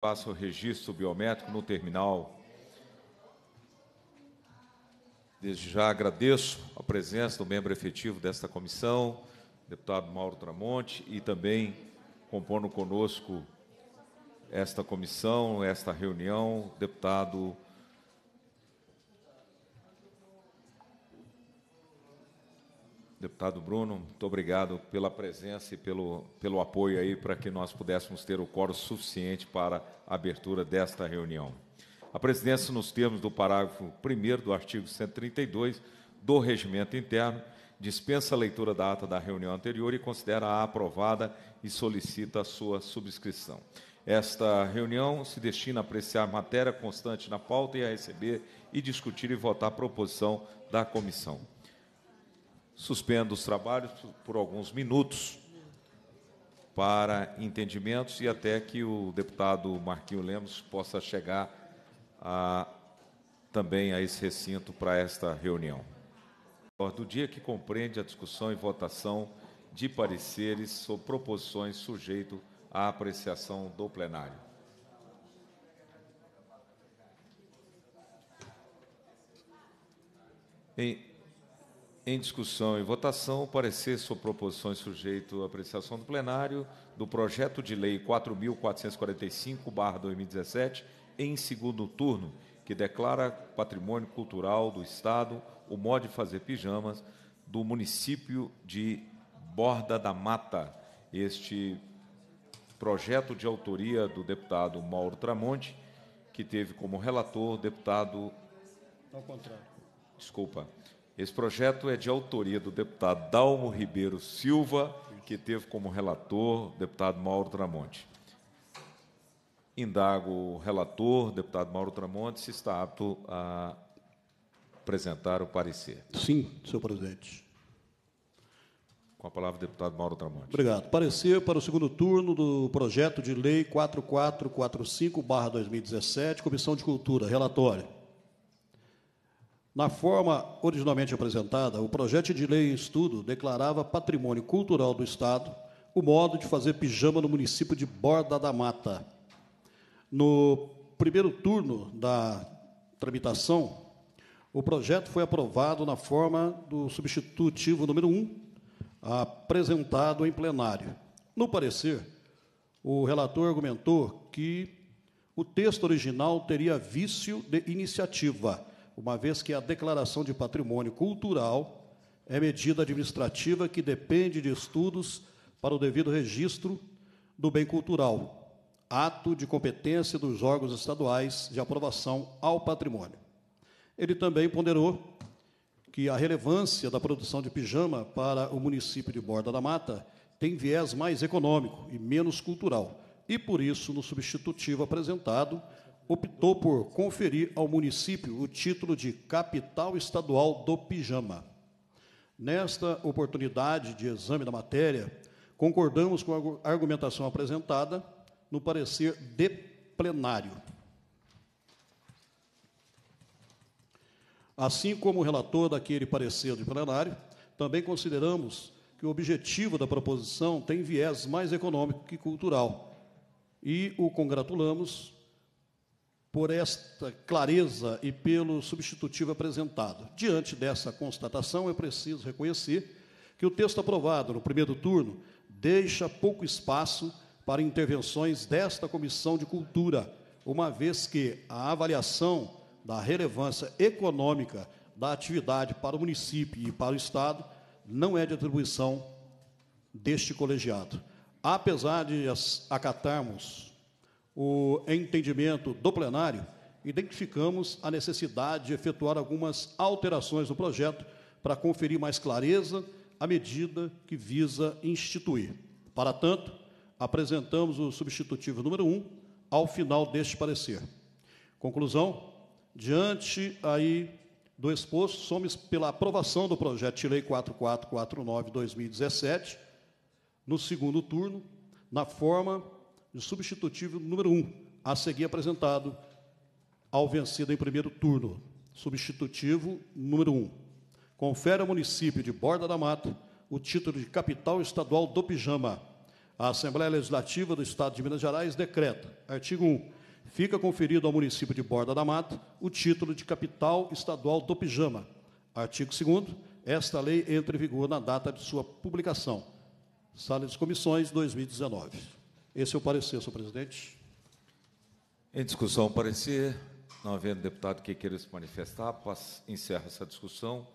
Faça o registro biométrico no terminal. Desde já agradeço a presença do membro efetivo desta comissão, deputado Mauro Tramonte, e também compondo conosco esta comissão, esta reunião, deputado Deputado Bruno, muito obrigado pela presença e pelo, pelo apoio aí para que nós pudéssemos ter o coro suficiente para a abertura desta reunião. A presidência, nos termos do parágrafo 1 do artigo 132 do Regimento Interno, dispensa a leitura da ata da reunião anterior e considera-a aprovada e solicita a sua subscrição. Esta reunião se destina a apreciar matéria constante na pauta e a receber e discutir e votar a proposição da comissão. Suspendo os trabalhos por alguns minutos para entendimentos e até que o deputado Marquinho Lemos possa chegar a, também a esse recinto para esta reunião. Do dia que compreende a discussão e votação de pareceres sobre proposições sujeito à apreciação do plenário. Em em discussão e votação, o parecer sobre proposições sujeito à apreciação do plenário do projeto de lei 4.445-2017, em segundo turno, que declara patrimônio cultural do Estado o modo de fazer pijamas do município de Borda da Mata. Este projeto de autoria do deputado Mauro Tramonte, que teve como relator deputado. Ao contrário. Desculpa esse projeto é de autoria do deputado Dalmo Ribeiro Silva, que teve como relator o deputado Mauro Tramonte. Indago o relator, deputado Mauro Tramonte, se está apto a apresentar o parecer. Sim, senhor presidente. Com a palavra, deputado Mauro Tramonte. Obrigado. Parecer para o segundo turno do projeto de lei 4445-2017, Comissão de Cultura. Relatório. Na forma originalmente apresentada, o projeto de lei em estudo declarava patrimônio cultural do Estado o modo de fazer pijama no município de Borda da Mata. No primeiro turno da tramitação, o projeto foi aprovado na forma do substitutivo número 1, apresentado em plenário. No parecer, o relator argumentou que o texto original teria vício de iniciativa uma vez que a declaração de patrimônio cultural é medida administrativa que depende de estudos para o devido registro do bem cultural, ato de competência dos órgãos estaduais de aprovação ao patrimônio. Ele também ponderou que a relevância da produção de pijama para o município de Borda da Mata tem viés mais econômico e menos cultural, e por isso, no substitutivo apresentado, optou por conferir ao município o título de Capital Estadual do Pijama. Nesta oportunidade de exame da matéria, concordamos com a argumentação apresentada no parecer de plenário. Assim como o relator daquele parecer de plenário, também consideramos que o objetivo da proposição tem viés mais econômico que cultural e o congratulamos por esta clareza e pelo substitutivo apresentado. Diante dessa constatação, é preciso reconhecer que o texto aprovado no primeiro turno deixa pouco espaço para intervenções desta Comissão de Cultura, uma vez que a avaliação da relevância econômica da atividade para o município e para o Estado não é de atribuição deste colegiado. Apesar de acatarmos o entendimento do plenário, identificamos a necessidade de efetuar algumas alterações no projeto para conferir mais clareza à medida que visa instituir. Para tanto, apresentamos o substitutivo número 1 ao final deste parecer. Conclusão, diante aí do exposto, somos pela aprovação do projeto de lei 4449/2017 no segundo turno, na forma o substitutivo número 1, um, a seguir apresentado ao vencido em primeiro turno. Substitutivo número 1. Um. Confere ao município de Borda da Mata o título de capital estadual do Pijama. A Assembleia Legislativa do Estado de Minas Gerais decreta, artigo 1, fica conferido ao município de Borda da Mata o título de capital estadual do Pijama. Artigo 2 esta lei entra em vigor na data de sua publicação. Sala de Comissões, 2019. Esse é o parecer, senhor presidente. Em discussão, o parecer. Não havendo deputado que queira se manifestar, encerra essa discussão.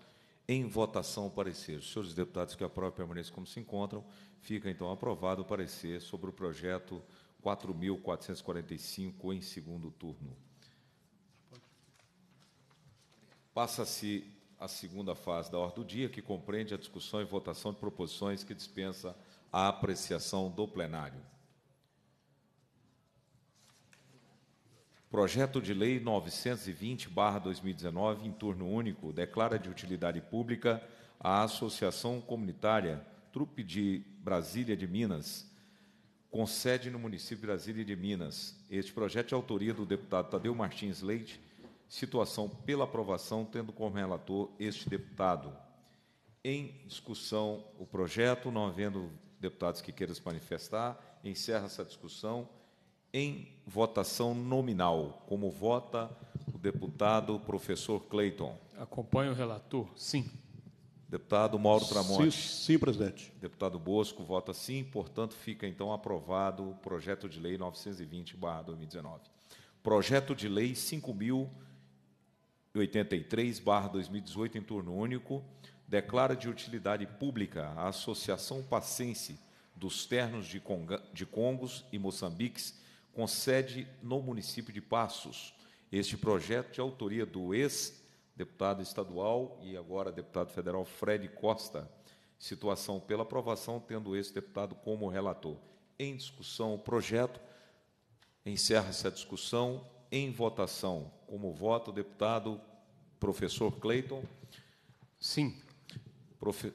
Em votação, o parecer. Os senhores deputados que aprovam permaneçam como se encontram. Fica, então, aprovado o parecer sobre o projeto 4.445 em segundo turno. Passa-se a segunda fase da ordem do dia, que compreende a discussão e votação de proposições que dispensa a apreciação do plenário. Projeto de Lei 920-2019, em turno único, declara de utilidade pública a Associação Comunitária Trupe de Brasília de Minas, com sede no município de Brasília de Minas. Este projeto é autoria do deputado Tadeu Martins Leite, situação pela aprovação, tendo como relator este deputado. Em discussão o projeto, não havendo deputados que queiram se manifestar, encerra essa discussão em votação nominal, como vota o deputado professor Clayton Acompanha o relator. Sim. Deputado Mauro Tramonte. Sim, sim, presidente. Deputado Bosco vota sim, portanto, fica então aprovado o projeto de lei 920/2019. Projeto de lei 5083/2018 em turno único declara de utilidade pública a Associação Pacense dos Ternos de, Congos e Moçambiques com sede no município de Passos. Este projeto, de autoria do ex-deputado estadual e agora deputado federal Fred Costa, situação pela aprovação, tendo esse deputado como relator. Em discussão o projeto, encerra-se a discussão em votação. Como voto, deputado professor Cleiton? Sim. Profe...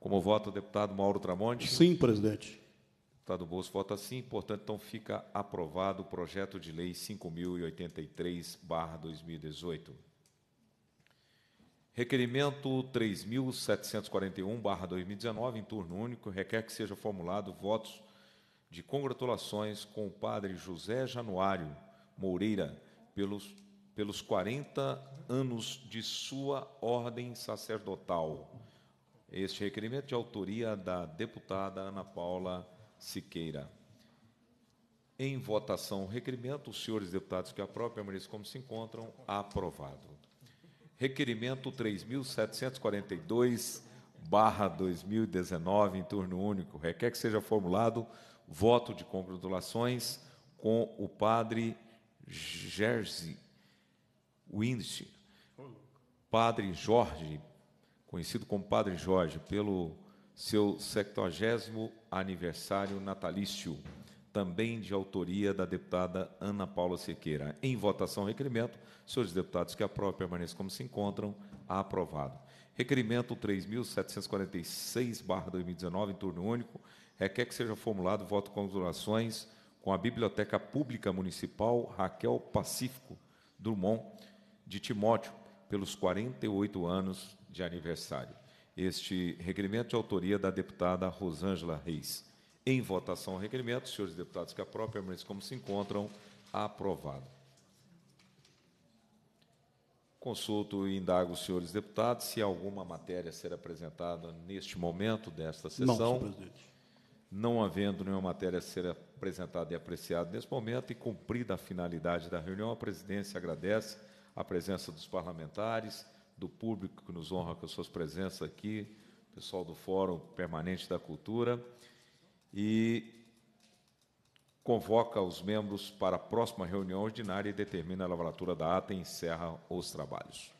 Como voto, deputado Mauro Tramonte? Sim, presidente. Deputado Bolso vota sim, portanto, então fica aprovado o projeto de lei 5083/2018. Requerimento 3741/2019 em turno único requer que seja formulado votos de congratulações com o padre José Januário Moreira pelos pelos 40 anos de sua ordem sacerdotal. Este requerimento de autoria da deputada Ana Paula Siqueira. Em votação, requerimento, os senhores deputados que a própria permaneçam como se encontram, aprovado. Requerimento 3742, 2019, em turno único. Requer que seja formulado voto de congratulações com o padre Jerzy Windsor. Padre Jorge, conhecido como Padre Jorge, pelo seu 78 aniversário natalício, também de autoria da deputada Ana Paula Sequeira. Em votação, requerimento. Senhores deputados que aprovam, permaneçam como se encontram. Aprovado. Requerimento 3.746-2019, em turno único, requer é, que seja formulado voto com consulações com a Biblioteca Pública Municipal Raquel Pacífico Drummond de Timóteo, pelos 48 anos de aniversário este requerimento de autoria da deputada Rosângela Reis. Em votação, o requerimento. Senhores deputados que aprovam, permaneçam como se encontram. Aprovado. Consulto e indago os senhores deputados se alguma matéria será apresentada neste momento desta sessão. Não, presidente. Não havendo nenhuma matéria a ser apresentada e apreciada neste momento e cumprida a finalidade da reunião, a presidência agradece a presença dos parlamentares, do público que nos honra com as suas presenças aqui, pessoal do Fórum Permanente da Cultura, e convoca os membros para a próxima reunião ordinária e determina a lavratura da ata e encerra os trabalhos.